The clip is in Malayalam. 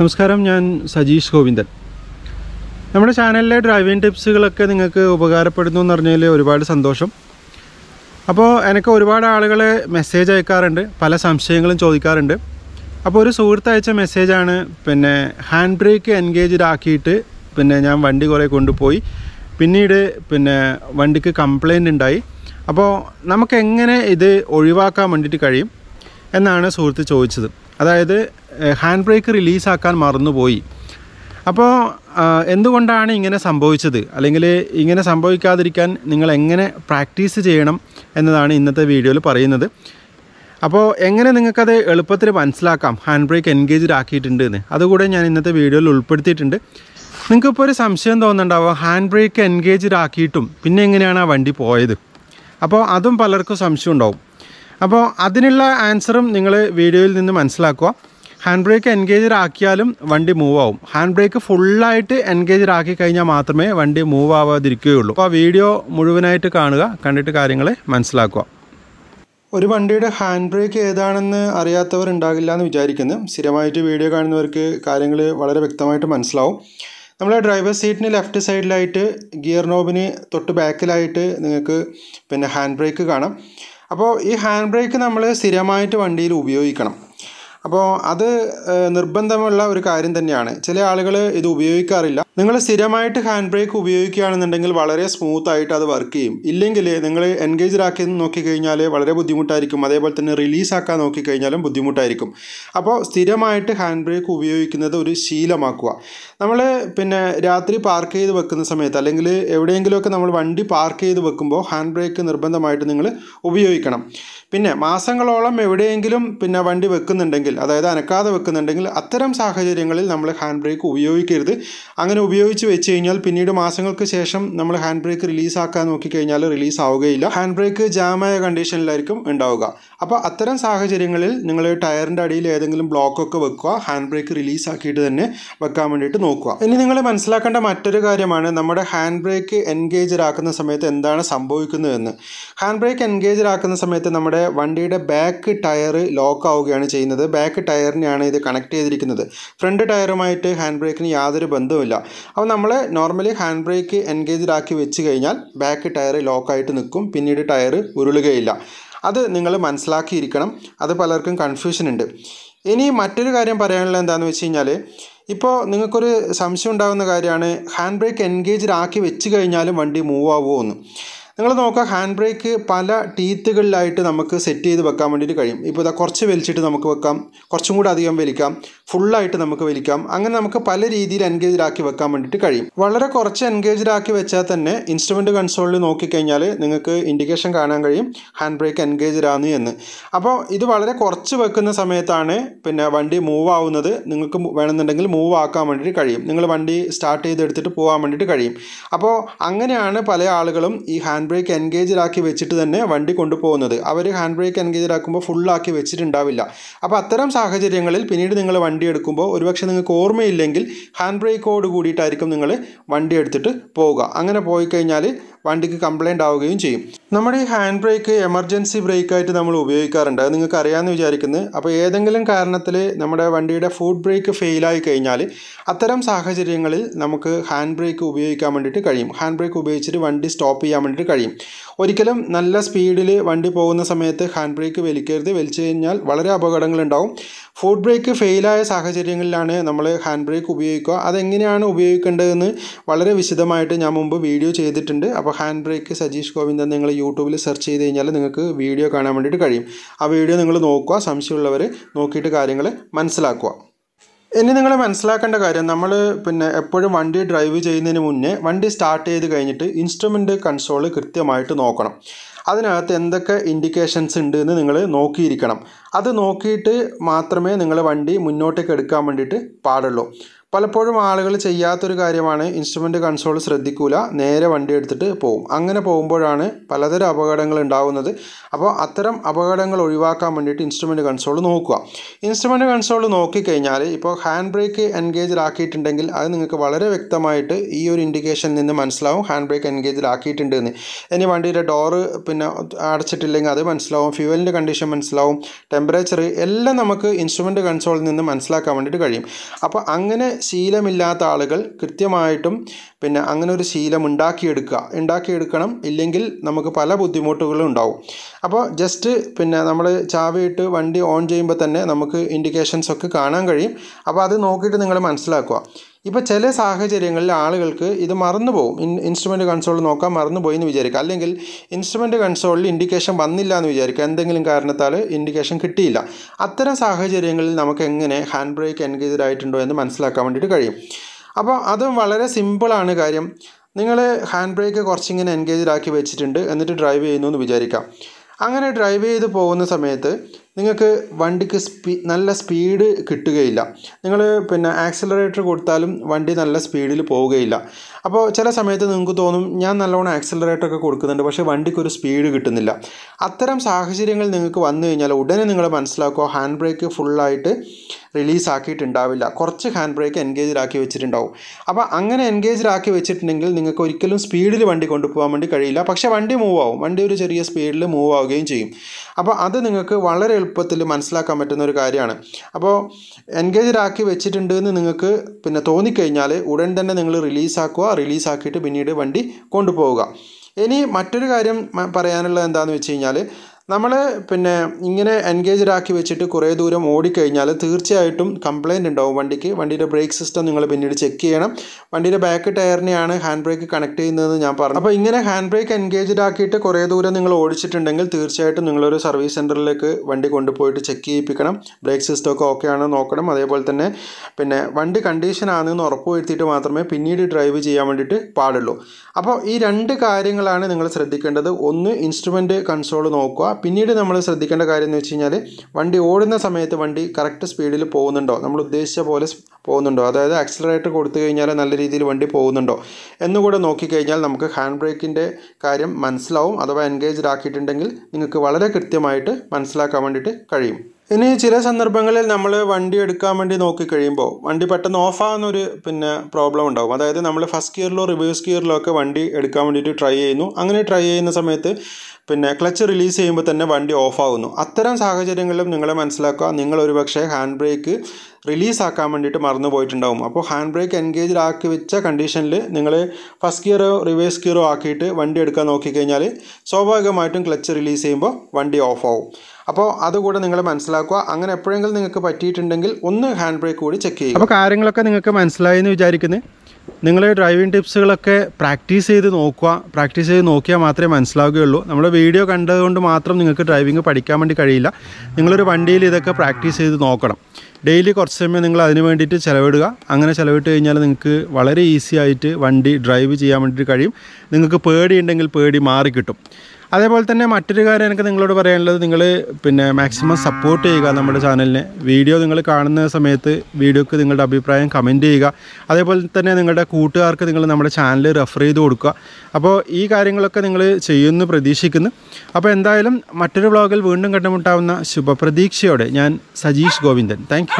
നമസ്കാരം ഞാൻ സജീഷ് ഗോവിന്ദൻ നമ്മുടെ ചാനലിലെ ഡ്രൈവിംഗ് ടിപ്സുകളൊക്കെ നിങ്ങൾക്ക് ഉപകാരപ്പെടുന്നു എന്ന് പറഞ്ഞാൽ ഒരുപാട് സന്തോഷം അപ്പോൾ എനിക്ക് ഒരുപാട് ആളുകൾ മെസ്സേജ് അയക്കാറുണ്ട് പല സംശയങ്ങളും ചോദിക്കാറുണ്ട് അപ്പോൾ ഒരു സുഹൃത്ത് അയച്ച മെസ്സേജാണ് പിന്നെ ഹാൻഡ് ബ്രേക്ക് എൻഗേജ്ഡ് ആക്കിയിട്ട് പിന്നെ ഞാൻ വണ്ടി കുറേ കൊണ്ടുപോയി പിന്നീട് പിന്നെ വണ്ടിക്ക് കംപ്ലൈൻ്റ് ഉണ്ടായി അപ്പോൾ നമുക്ക് എങ്ങനെ ഇത് ഒഴിവാക്കാൻ വേണ്ടിയിട്ട് കഴിയും എന്നാണ് സുഹൃത്ത് ചോദിച്ചത് അതായത് ഹാൻഡ് ബ്രേക്ക് റിലീസാക്കാൻ മറന്നുപോയി അപ്പോൾ എന്തുകൊണ്ടാണ് ഇങ്ങനെ സംഭവിച്ചത് അല്ലെങ്കിൽ ഇങ്ങനെ സംഭവിക്കാതിരിക്കാൻ നിങ്ങൾ എങ്ങനെ പ്രാക്ടീസ് ചെയ്യണം എന്നതാണ് ഇന്നത്തെ വീഡിയോയിൽ പറയുന്നത് അപ്പോൾ എങ്ങനെ നിങ്ങൾക്കത് എളുപ്പത്തിൽ മനസ്സിലാക്കാം ഹാൻഡ് ബ്രേക്ക് എൻഗേജ്ഡ് ആക്കിയിട്ടുണ്ട് എന്ന് അതുകൂടെ ഞാൻ ഇന്നത്തെ വീഡിയോയിൽ ഉൾപ്പെടുത്തിയിട്ടുണ്ട് നിങ്ങൾക്കിപ്പോൾ ഒരു സംശയം തോന്നുന്നുണ്ടാവുക ഹാൻഡ് ബ്രേക്ക് എൻഗേജ്ഡ് ആക്കിയിട്ടും പിന്നെ എങ്ങനെയാണ് ആ വണ്ടി പോയത് അപ്പോൾ അതും പലർക്കും സംശയം ഉണ്ടാവും അപ്പോൾ അതിനുള്ള ആൻസറും നിങ്ങൾ വീഡിയോയിൽ നിന്ന് മനസ്സിലാക്കുക ഹാൻഡ് ബ്രേക്ക് എൻഗേജർ ആക്കിയാലും വണ്ടി മൂവ് ആവും ഹാൻഡ് ബ്രേക്ക് ഫുള്ളായിട്ട് എൻഗേജർ ആക്കി കഴിഞ്ഞാൽ മാത്രമേ വണ്ടി മൂവ് ആവാതിരിക്കുകയുള്ളൂ അപ്പോൾ ആ വീഡിയോ മുഴുവനായിട്ട് കാണുക കണ്ടിട്ട് കാര്യങ്ങൾ മനസ്സിലാക്കുക ഒരു വണ്ടിയുടെ ഹാൻഡ് ബ്രേക്ക് ഏതാണെന്ന് അറിയാത്തവർ ഉണ്ടാകില്ല എന്ന് വിചാരിക്കുന്നു സ്ഥിരമായിട്ട് വീഡിയോ കാണുന്നവർക്ക് കാര്യങ്ങൾ വളരെ വ്യക്തമായിട്ട് മനസ്സിലാവും നമ്മളെ ഡ്രൈവർ സീറ്റിന് ലെഫ്റ്റ് സൈഡിലായിട്ട് ഗിയർ നോബിന് തൊട്ട് ബാക്കിലായിട്ട് നിങ്ങൾക്ക് പിന്നെ ഹാൻഡ് ബ്രേക്ക് കാണാം അപ്പോൾ ഈ ഹാൻഡ് ബ്രേക്ക് നമ്മൾ സ്ഥിരമായിട്ട് വണ്ടിയിൽ ഉപയോഗിക്കണം അപ്പോൾ അത് നിർബന്ധമുള്ള ഒരു കാര്യം തന്നെയാണ് ചില ആളുകൾ ഇത് ഉപയോഗിക്കാറില്ല നിങ്ങൾ സ്ഥിരമായിട്ട് ഹാൻഡ് ബ്രേക്ക് ഉപയോഗിക്കുകയാണെന്നുണ്ടെങ്കിൽ വളരെ സ്മൂത്ത് ആയിട്ട് അത് വർക്ക് ചെയ്യും ഇല്ലെങ്കിൽ നിങ്ങൾ നോക്കി നോക്കിക്കഴിഞ്ഞാൽ വളരെ ബുദ്ധിമുട്ടായിരിക്കും അതേപോലെ തന്നെ റിലീസ് നോക്കി നോക്കിക്കഴിഞ്ഞാലും ബുദ്ധിമുട്ടായിരിക്കും അപ്പോൾ സ്ഥിരമായിട്ട് ഹാൻഡ് ബ്രേക്ക് ഉപയോഗിക്കുന്നത് ഒരു ശീലമാക്കുക നമ്മൾ പിന്നെ രാത്രി പാർക്ക് ചെയ്ത് വെക്കുന്ന സമയത്ത് അല്ലെങ്കിൽ എവിടെയെങ്കിലുമൊക്കെ നമ്മൾ വണ്ടി പാർക്ക് ചെയ്ത് വെക്കുമ്പോൾ ഹാൻഡ് ബ്രേക്ക് നിർബന്ധമായിട്ട് നിങ്ങൾ ഉപയോഗിക്കണം പിന്നെ മാസങ്ങളോളം എവിടെയെങ്കിലും പിന്നെ വണ്ടി വെക്കുന്നുണ്ടെങ്കിൽ അതായത് അനക്കാതെ വെക്കുന്നുണ്ടെങ്കിൽ അത്തരം സാഹചര്യങ്ങളിൽ നമ്മൾ ഹാൻഡ് ബ്രേക്ക് ഉപയോഗിക്കരുത് അങ്ങനെ അങ്ങനെ ഉപയോഗിച്ച് വെച്ച് കഴിഞ്ഞാൽ പിന്നീട് മാസങ്ങൾക്ക് ശേഷം നമ്മൾ ഹാൻഡ് ബ്രേക്ക് റിലീസാക്കാൻ നോക്കിക്കഴിഞ്ഞാൽ റിലീസ് ആവുകയില്ല ഹാൻഡ് ബ്രേക്ക് ജാമായ കണ്ടീഷനിലായിരിക്കും ഉണ്ടാവുക അപ്പോൾ അത്തരം സാഹചര്യങ്ങളിൽ നിങ്ങൾ ടയറിൻ്റെ അടിയിൽ ഏതെങ്കിലും ബ്ലോക്കൊക്കെ വെക്കുക ഹാൻഡ് ബ്രേക്ക് റിലീസ് ആക്കിയിട്ട് തന്നെ വെക്കാൻ വേണ്ടിയിട്ട് നോക്കുക ഇനി നിങ്ങൾ മനസ്സിലാക്കേണ്ട മറ്റൊരു കാര്യമാണ് നമ്മുടെ ഹാൻഡ് ബ്രേക്ക് എൻഗേജറാക്കുന്ന സമയത്ത് എന്താണ് സംഭവിക്കുന്നതെന്ന് ഹാൻഡ് ബ്രേക്ക് എൻഗേജറാക്കുന്ന സമയത്ത് നമ്മുടെ വണ്ടിയുടെ ബാക്ക് ടയർ ലോക്ക് ആവുകയാണ് ചെയ്യുന്നത് ബാക്ക് ടയറിനെയാണ് ഇത് കണക്ട് ചെയ്തിരിക്കുന്നത് ഫ്രണ്ട് ടയറുമായിട്ട് ഹാൻഡ് ബ്രേക്കിന് യാതൊരു ബന്ധവുമില്ല അപ്പോൾ നമ്മൾ നോർമലി ഹാൻഡ് ബ്രേക്ക് എൻഗേജ്ഡ് ആക്കി വെച്ച് കഴിഞ്ഞാൽ ബാക്ക് ടയർ ലോക്കായിട്ട് നിൽക്കും പിന്നീട് ടയർ ഉരുളുകയില്ല അത് നിങ്ങൾ മനസ്സിലാക്കിയിരിക്കണം അത് പലർക്കും കൺഫ്യൂഷൻ ഉണ്ട് ഇനി മറ്റൊരു കാര്യം പറയാനുള്ളത് എന്താണെന്ന് വെച്ച് കഴിഞ്ഞാൽ ഇപ്പോൾ നിങ്ങൾക്കൊരു സംശയം ഉണ്ടാകുന്ന കാര്യമാണ് ഹാൻഡ് ബ്രേക്ക് എൻഗേജ്ഡ് ആക്കി വെച്ച് കഴിഞ്ഞാലും വണ്ടി മൂവ് ആവുമോ എന്ന് നിങ്ങൾ നോക്കുക ഹാൻഡ് ബ്രേക്ക് പല ടീത്തുകളിലായിട്ട് നമുക്ക് സെറ്റ് ചെയ്ത് വെക്കാൻ വേണ്ടിയിട്ട് കഴിയും ഇപ്പോൾ ഇതാ കുറച്ച് വലിച്ചിട്ട് നമുക്ക് വെക്കാം കുറച്ചും കൂടി അധികം വലിക്കാം ഫുള്ളായിട്ട് നമുക്ക് വലിക്കാം അങ്ങനെ നമുക്ക് പല രീതിയിൽ എൻഗേജിലാക്കി വെക്കാൻ വേണ്ടിയിട്ട് കഴിയും വളരെ കുറച്ച് എൻഗേജിലാക്കി വെച്ചാൽ തന്നെ ഇൻസ്ട്രുമെൻറ്റ് കൺസോളിൽ നോക്കിക്കഴിഞ്ഞാൽ നിങ്ങൾക്ക് ഇൻഡിക്കേഷൻ കാണാൻ കഴിയും ഹാൻഡ് ബ്രേക്ക് എൻഗേജിലാണ് എന്ന് അപ്പോൾ ഇത് വളരെ കുറച്ച് വെക്കുന്ന സമയത്താണ് പിന്നെ വണ്ടി മൂവ് ആവുന്നത് നിങ്ങൾക്ക് വേണമെന്നുണ്ടെങ്കിൽ മൂവ് ആക്കാൻ വേണ്ടിയിട്ട് കഴിയും നിങ്ങൾ വണ്ടി സ്റ്റാർട്ട് ചെയ്തെടുത്തിട്ട് പോകാൻ വേണ്ടിയിട്ട് കഴിയും അപ്പോൾ അങ്ങനെയാണ് പല ആളുകളും ഈ ഹാൻഡ് ഹാൻഡ് ബ്രേക്ക് എൻഗേജിലാക്കി വെച്ചിട്ട് തന്നെ വണ്ടി കൊണ്ടുപോകുന്നത് അവർ ഹാൻഡ് ബ്രേക്ക് എൻഗേജിലാക്കുമ്പോൾ ഫുള്ളാക്കി വെച്ചിട്ടുണ്ടാവില്ല അപ്പോൾ അത്തരം സാഹചര്യങ്ങളിൽ പിന്നീട് നിങ്ങൾ വണ്ടി എടുക്കുമ്പോൾ ഒരുപക്ഷെ നിങ്ങൾക്ക് ഓർമ്മയില്ലെങ്കിൽ ഹാൻഡ് ബ്രേക്കോട് കൂടിയിട്ടായിരിക്കും നിങ്ങൾ വണ്ടി എടുത്തിട്ട് പോവുക അങ്ങനെ പോയി കഴിഞ്ഞാൽ വണ്ടിക്ക് കംപ്ലയിൻ്റ് ആവുകയും ചെയ്യും നമ്മുടെ ഈ ഹാൻഡ് ബ്രേക്ക് എമർജൻസി ബ്രേക്കായിട്ട് നമ്മൾ ഉപയോഗിക്കാറുണ്ട് അത് നിങ്ങൾക്ക് അറിയാമെന്ന് വിചാരിക്കുന്നത് അപ്പോൾ ഏതെങ്കിലും കാരണത്തിൽ നമ്മുടെ വണ്ടിയുടെ ഫുഡ് ബ്രേക്ക് ഫെയിലായി കഴിഞ്ഞാൽ അത്തരം സാഹചര്യങ്ങളിൽ നമുക്ക് ഹാൻഡ് ബ്രേക്ക് ഉപയോഗിക്കാൻ വേണ്ടിയിട്ട് കഴിയും ഹാൻഡ് ബ്രേക്ക് ഉപയോഗിച്ചിട്ട് വണ്ടി സ്റ്റോപ്പ് ചെയ്യാൻ വേണ്ടിയിട്ട് കഴിയും ഒരിക്കലും നല്ല സ്പീഡിൽ വണ്ടി പോകുന്ന സമയത്ത് ഹാൻഡ് ബ്രേക്ക് വലിക്കരുത് വലിച്ചു കഴിഞ്ഞാൽ വളരെ അപകടങ്ങളുണ്ടാവും ഫുഡ് ബ്രേക്ക് ഫെയിലായ സാഹചര്യങ്ങളിലാണ് നമ്മൾ ഹാൻഡ് ബ്രേക്ക് ഉപയോഗിക്കുക അതെങ്ങനെയാണ് ഉപയോഗിക്കേണ്ടതെന്ന് വളരെ വിശദമായിട്ട് ഞാൻ മുമ്പ് വീഡിയോ ചെയ്തിട്ടുണ്ട് അപ്പോൾ ഹാൻഡ് ബ്രേക്ക് സജീഷ് ഗോവിന്ദൻ നിങ്ങൾ യൂട്യൂബിൽ സെർച്ച് ചെയ്ത് കഴിഞ്ഞാൽ നിങ്ങൾക്ക് വീഡിയോ കാണാൻ വേണ്ടിയിട്ട് കഴിയും ആ വീഡിയോ നിങ്ങൾ നോക്കുക സംശയമുള്ളവർ നോക്കിയിട്ട് കാര്യങ്ങൾ മനസ്സിലാക്കുക ഇനി നിങ്ങൾ മനസ്സിലാക്കേണ്ട കാര്യം നമ്മൾ പിന്നെ എപ്പോഴും വണ്ടി ഡ്രൈവ് ചെയ്യുന്നതിന് മുന്നേ വണ്ടി സ്റ്റാർട്ട് ചെയ്ത് കഴിഞ്ഞിട്ട് ഇൻസ്ട്രുമെൻറ്റ് കൺസോൾ കൃത്യമായിട്ട് നോക്കണം അതിനകത്ത് എന്തൊക്കെ ഇൻഡിക്കേഷൻസ് ഉണ്ട് എന്ന് നിങ്ങൾ നോക്കിയിരിക്കണം അത് നോക്കിയിട്ട് മാത്രമേ നിങ്ങൾ വണ്ടി മുന്നോട്ടേക്ക് എടുക്കാൻ വേണ്ടിയിട്ട് പാടുള്ളൂ പലപ്പോഴും ആളുകൾ ചെയ്യാത്തൊരു കാര്യമാണ് ഇൻസ്ട്രുമെൻ്റ് കൺസോൾ ശ്രദ്ധിക്കൂല നേരെ വണ്ടി എടുത്തിട്ട് പോകും അങ്ങനെ പോകുമ്പോഴാണ് പലതരം അപകടങ്ങൾ ഉണ്ടാകുന്നത് അപ്പോൾ അത്തരം അപകടങ്ങൾ ഒഴിവാക്കാൻ വേണ്ടിയിട്ട് ഇൻസ്ട്രുമെൻ്റ് കൺസോൾ നോക്കുക ഇൻസ്ട്രുമെൻ്റ് കൺസോൾ നോക്കിക്കഴിഞ്ഞാൽ ഇപ്പോൾ ഹാൻഡ് ബ്രേക്ക് ആക്കിയിട്ടുണ്ടെങ്കിൽ അത് നിങ്ങൾക്ക് വളരെ വ്യക്തമായിട്ട് ഈ ഒരു ഇൻഡിക്കേഷനിൽ നിന്ന് മനസ്സിലാവും ഹാൻഡ് ബ്രേക്ക് ആക്കിയിട്ടുണ്ട് എന്ന് ഇനി വണ്ടിയുടെ ഡോറ് പിന്നെ അടച്ചിട്ടില്ലെങ്കിൽ അത് മനസ്സിലാവും ഫ്യൂവലിൻ്റെ കണ്ടീഷൻ മനസ്സിലാവും ടെമ്പറേച്ചർ എല്ലാം നമുക്ക് ഇൻസ്ട്രുമെൻ്റ് കൺസോളിൽ നിന്ന് മനസ്സിലാക്കാൻ വേണ്ടിയിട്ട് കഴിയും അപ്പോൾ അങ്ങനെ ശീലമില്ലാത്ത ആളുകൾ കൃത്യമായിട്ടും പിന്നെ അങ്ങനെ ഒരു ശീലം ഉണ്ടാക്കിയെടുക്കുക ഉണ്ടാക്കിയെടുക്കണം ഇല്ലെങ്കിൽ നമുക്ക് പല ബുദ്ധിമുട്ടുകളും ഉണ്ടാവും അപ്പോൾ ജസ്റ്റ് പിന്നെ നമ്മൾ ചാവിയിട്ട് വണ്ടി ഓൺ ചെയ്യുമ്പോൾ തന്നെ നമുക്ക് ഇൻഡിക്കേഷൻസ് ഒക്കെ കാണാൻ കഴിയും അപ്പോൾ അത് നോക്കിയിട്ട് നിങ്ങൾ മനസ്സിലാക്കുക ഇപ്പോൾ ചില സാഹചര്യങ്ങളിൽ ആളുകൾക്ക് ഇത് മറന്നു പോകും ഇൻസ്ട്രുമെൻ്റ് കൺസോൾ നോക്കാൻ മറന്നു പോയി എന്ന് വിചാരിക്കുക അല്ലെങ്കിൽ ഇൻസ്ട്രുമെൻ്റ് കൺസോളിൽ ഇൻഡിക്കേഷൻ വന്നില്ല എന്ന് വിചാരിക്കുക എന്തെങ്കിലും കാരണത്താൽ ഇൻഡിക്കേഷൻ കിട്ടിയില്ല അത്തരം സാഹചര്യങ്ങളിൽ നമുക്ക് എങ്ങനെ ഹാൻഡ് ബ്രേക്ക് എൻഗേജ്ഡ് ആയിട്ടുണ്ടോ എന്ന് മനസ്സിലാക്കാൻ വേണ്ടിയിട്ട് കഴിയും അപ്പോൾ അത് വളരെ സിമ്പിളാണ് കാര്യം നിങ്ങൾ ഹാൻഡ് ബ്രേക്ക് കുറച്ചിങ്ങനെ എൻഗേജ്ഡ് ആക്കി വെച്ചിട്ടുണ്ട് എന്നിട്ട് ഡ്രൈവ് ചെയ്യുന്നു എന്ന് വിചാരിക്കാം അങ്ങനെ ഡ്രൈവ് ചെയ്ത് പോകുന്ന സമയത്ത് നിങ്ങൾക്ക് വണ്ടിക്ക് സ്പീ നല്ല സ്പീഡ് കിട്ടുകയില്ല നിങ്ങൾ പിന്നെ ആക്സിലറേറ്റർ കൊടുത്താലും വണ്ടി നല്ല സ്പീഡിൽ പോവുകയില്ല അപ്പോൾ ചില സമയത്ത് നിങ്ങൾക്ക് തോന്നും ഞാൻ നല്ലവണ്ണം ആക്സിലറേറ്റർ ഒക്കെ കൊടുക്കുന്നുണ്ട് പക്ഷേ വണ്ടിക്കൊരു സ്പീഡ് കിട്ടുന്നില്ല അത്തരം സാഹചര്യങ്ങൾ നിങ്ങൾക്ക് വന്നു കഴിഞ്ഞാൽ ഉടനെ നിങ്ങൾ മനസ്സിലാക്കുക ഹാൻഡ് ബ്രേക്ക് ഫുള്ളായിട്ട് റിലീസാക്കിയിട്ടുണ്ടാവില്ല കുറച്ച് ഹാൻഡ് ബ്രേക്ക് എൻഗേജിലാക്കി വെച്ചിട്ടുണ്ടാവും അപ്പോൾ അങ്ങനെ എൻഗേജിലാക്കി വെച്ചിട്ടുണ്ടെങ്കിൽ നിങ്ങൾക്ക് ഒരിക്കലും സ്പീഡിൽ വണ്ടി കൊണ്ടുപോകാൻ വേണ്ടി കഴിയില്ല പക്ഷേ വണ്ടി മൂവ് ആവും വണ്ടി ഒരു ചെറിയ സ്പീഡിൽ മൂവ് ആവുകയും ചെയ്യും അപ്പോൾ അത് നിങ്ങൾക്ക് വളരെ എളുപ്പത്തിൽ മനസ്സിലാക്കാൻ പറ്റുന്ന ഒരു കാര്യമാണ് അപ്പോൾ എൻഗേജറാക്കി വെച്ചിട്ടുണ്ട് എന്ന് നിങ്ങൾക്ക് പിന്നെ തോന്നിക്കഴിഞ്ഞാൽ ഉടൻ തന്നെ നിങ്ങൾ റിലീസാക്കുക റിലീസാക്കിയിട്ട് പിന്നീട് വണ്ടി കൊണ്ടുപോവുക ഇനി മറ്റൊരു കാര്യം പറയാനുള്ളത് എന്താണെന്ന് വെച്ച് കഴിഞ്ഞാൽ നമ്മൾ പിന്നെ ഇങ്ങനെ എൻഗേജ്ഡ് ആക്കി വെച്ചിട്ട് കുറേ ദൂരം ഓടിക്കഴിഞ്ഞാൽ തീർച്ചയായിട്ടും കംപ്ലയിൻ്റ് ഉണ്ടാവും വണ്ടിക്ക് വണ്ടിയുടെ ബ്രേക്ക് സിസ്റ്റം നിങ്ങൾ പിന്നീട് ചെക്ക് ചെയ്യണം വണ്ടിയുടെ ബാക്ക് ടയറിനെയാണ് ഹാൻഡ് ബ്രേക്ക് കണക്ട് ചെയ്യുന്നത് ഞാൻ പറഞ്ഞു അപ്പോൾ ഇങ്ങനെ ഹാൻഡ് ബ്രേക്ക് എൻഗേജ്ഡ് ആക്കിയിട്ട് കുറേ ദൂരം നിങ്ങൾ ഓടിച്ചിട്ടുണ്ടെങ്കിൽ തീർച്ചയായിട്ടും നിങ്ങളൊരു സർവീസ് സെൻറ്ററിലേക്ക് വണ്ടി കൊണ്ടുപോയിട്ട് ചെക്ക് ചെയ്യിപ്പിക്കണം ബ്രേക്ക് സിസ്റ്റമൊക്കെ ഓക്കെ ആണോ നോക്കണം അതേപോലെ തന്നെ പിന്നെ വണ്ടി ആണെന്ന് ഉറപ്പുവരുത്തിയിട്ട് മാത്രമേ പിന്നീട് ഡ്രൈവ് ചെയ്യാൻ വേണ്ടിയിട്ട് പാടുള്ളൂ അപ്പോൾ ഈ രണ്ട് കാര്യങ്ങളാണ് നിങ്ങൾ ശ്രദ്ധിക്കേണ്ടത് ഒന്ന് ഇൻസ്ട്രുമെൻറ്റ് കൺസോൾ നോക്കുക പിന്നീട് നമ്മൾ ശ്രദ്ധിക്കേണ്ട കാര്യം എന്ന് വെച്ച് കഴിഞ്ഞാൽ വണ്ടി ഓടുന്ന സമയത്ത് വണ്ടി കറക്റ്റ് സ്പീഡിൽ പോകുന്നുണ്ടോ നമ്മൾ ഉദ്ദേശിച്ച പോലെ പോകുന്നുണ്ടോ അതായത് ആക്സിലറേറ്റർ കൊടുത്തു കഴിഞ്ഞാൽ നല്ല രീതിയിൽ വണ്ടി പോകുന്നുണ്ടോ എന്നുകൂടെ നോക്കിക്കഴിഞ്ഞാൽ നമുക്ക് ഹാൻഡ് ബ്രേക്കിൻ്റെ കാര്യം മനസ്സിലാവും അഥവാ എൻഗേജ്ഡ് ആക്കിയിട്ടുണ്ടെങ്കിൽ നിങ്ങൾക്ക് വളരെ കൃത്യമായിട്ട് മനസ്സിലാക്കാൻ വേണ്ടിയിട്ട് കഴിയും ഇനി ചില സന്ദർഭങ്ങളിൽ നമ്മൾ വണ്ടി എടുക്കാൻ വേണ്ടി നോക്കിക്കഴിയുമ്പോൾ വണ്ടി പെട്ടെന്ന് ഓഫാകുന്നൊരു പിന്നെ പ്രോബ്ലം ഉണ്ടാകും അതായത് നമ്മൾ ഫസ്റ്റ് ഗിയറിലോ റിവേഴ്സ് ഗിയറിലോ ഒക്കെ വണ്ടി എടുക്കാൻ വേണ്ടിയിട്ട് ട്രൈ ചെയ്യുന്നു അങ്ങനെ ട്രൈ ചെയ്യുന്ന സമയത്ത് പിന്നെ ക്ലച്ച് റിലീസ് ചെയ്യുമ്പോൾ തന്നെ വണ്ടി ഓഫാകുന്നു അത്തരം സാഹചര്യങ്ങളിലും നിങ്ങൾ മനസ്സിലാക്കുക നിങ്ങൾ ഒരുപക്ഷെ ഹാൻഡ് ബ്രേക്ക് റിലീസ് ആക്കാൻ വേണ്ടിയിട്ട് മറന്നു പോയിട്ടുണ്ടാകും അപ്പോൾ ഹാൻഡ് ബ്രേക്ക് എൻഗേജ്ഡ് ആക്കി വെച്ച കണ്ടീഷനിൽ നിങ്ങൾ ഫസ്റ്റ് ഗിയറോ റിവേഴ്സ് ഗിയറോ ആക്കിയിട്ട് വണ്ടി എടുക്കാൻ നോക്കിക്കഴിഞ്ഞാൽ സ്വാഭാവികമായിട്ടും ക്ലച്ച് റിലീസ് ചെയ്യുമ്പോൾ വണ്ടി ഓഫാകും അപ്പോൾ അതുകൂടെ നിങ്ങൾ മനസ്സിലാക്കുക അങ്ങനെ എപ്പോഴെങ്കിലും നിങ്ങൾക്ക് പറ്റിയിട്ടുണ്ടെങ്കിൽ ഒന്ന് ഹാൻഡ് ബ്രേക്ക് കൂടി ചെക്ക് ചെയ്യുക അപ്പോൾ കാര്യങ്ങളൊക്കെ നിങ്ങൾക്ക് മനസ്സിലായി എന്ന് വിചാരിക്കുന്നത് നിങ്ങൾ ഡ്രൈവിംഗ് ടിപ്സുകളൊക്കെ പ്രാക്ടീസ് ചെയ്ത് നോക്കുക പ്രാക്ടീസ് ചെയ്ത് നോക്കിയാൽ മാത്രമേ മനസ്സിലാവുകയുള്ളൂ നമ്മൾ വീഡിയോ കണ്ടതുകൊണ്ട് മാത്രം നിങ്ങൾക്ക് ഡ്രൈവിംഗ് പഠിക്കാൻ വേണ്ടി കഴിയില്ല നിങ്ങളൊരു വണ്ടിയിൽ ഇതൊക്കെ പ്രാക്ടീസ് ചെയ്ത് നോക്കണം ഡെയിലി കുറച്ച് സമയം നിങ്ങൾ അതിന് വേണ്ടിയിട്ട് ചിലവിടുക അങ്ങനെ ചിലവിട്ട് കഴിഞ്ഞാൽ നിങ്ങൾക്ക് വളരെ ഈസി ആയിട്ട് വണ്ടി ഡ്രൈവ് ചെയ്യാൻ വേണ്ടിയിട്ട് കഴിയും നിങ്ങൾക്ക് പേടിയുണ്ടെങ്കിൽ പേടി മാറിക്കിട്ടും അതേപോലെ തന്നെ മറ്റൊരു കാര്യം എനിക്ക് നിങ്ങളോട് പറയാനുള്ളത് നിങ്ങൾ പിന്നെ മാക്സിമം സപ്പോർട്ട് ചെയ്യുക നമ്മുടെ ചാനലിനെ വീഡിയോ നിങ്ങൾ കാണുന്ന സമയത്ത് വീഡിയോക്ക് നിങ്ങളുടെ അഭിപ്രായം കമൻറ്റ് ചെയ്യുക അതേപോലെ തന്നെ നിങ്ങളുടെ കൂട്ടുകാർക്ക് നിങ്ങൾ നമ്മുടെ ചാനൽ റെഫർ ചെയ്ത് കൊടുക്കുക അപ്പോൾ ഈ കാര്യങ്ങളൊക്കെ നിങ്ങൾ ചെയ്യുമെന്ന് പ്രതീക്ഷിക്കുന്നു അപ്പോൾ എന്തായാലും മറ്റൊരു വ്ളോഗിൽ വീണ്ടും കണ്ടുമുട്ടാവുന്ന ശുഭപ്രതീക്ഷയോടെ ഞാൻ സജീഷ് ഗോവിന്ദൻ താങ്ക്